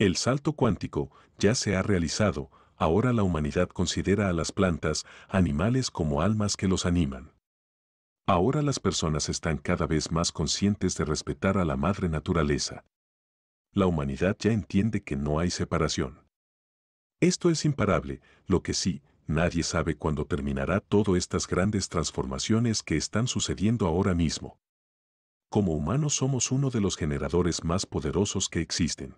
El salto cuántico ya se ha realizado, ahora la humanidad considera a las plantas, animales como almas que los animan. Ahora las personas están cada vez más conscientes de respetar a la madre naturaleza. La humanidad ya entiende que no hay separación. Esto es imparable, lo que sí, nadie sabe cuándo terminará todas estas grandes transformaciones que están sucediendo ahora mismo. Como humanos somos uno de los generadores más poderosos que existen.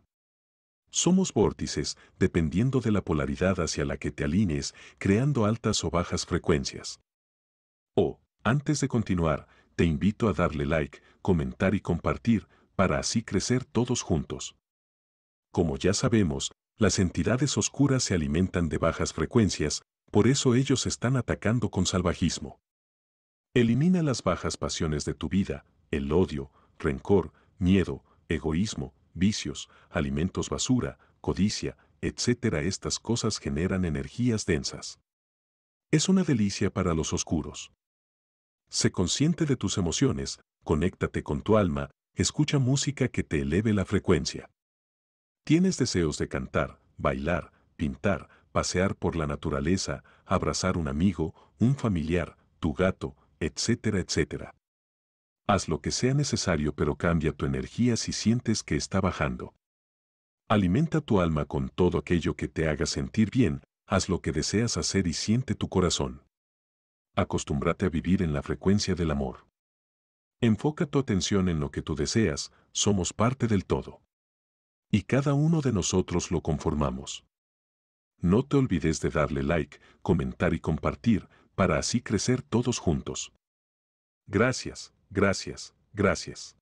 Somos vórtices, dependiendo de la polaridad hacia la que te alinees, creando altas o bajas frecuencias. Oh, antes de continuar, te invito a darle like, comentar y compartir, para así crecer todos juntos. Como ya sabemos, las entidades oscuras se alimentan de bajas frecuencias, por eso ellos están atacando con salvajismo. Elimina las bajas pasiones de tu vida, el odio, rencor, miedo, egoísmo, vicios, alimentos basura, codicia, etc. Estas cosas generan energías densas. Es una delicia para los oscuros. Sé consciente de tus emociones, conéctate con tu alma, escucha música que te eleve la frecuencia. Tienes deseos de cantar, bailar, pintar, pasear por la naturaleza, abrazar un amigo, un familiar, tu gato, etcétera, etcétera. Haz lo que sea necesario pero cambia tu energía si sientes que está bajando. Alimenta tu alma con todo aquello que te haga sentir bien, haz lo que deseas hacer y siente tu corazón. Acostúmbrate a vivir en la frecuencia del amor. Enfoca tu atención en lo que tú deseas, somos parte del todo. Y cada uno de nosotros lo conformamos. No te olvides de darle like, comentar y compartir, para así crecer todos juntos. Gracias. Gracias, gracias.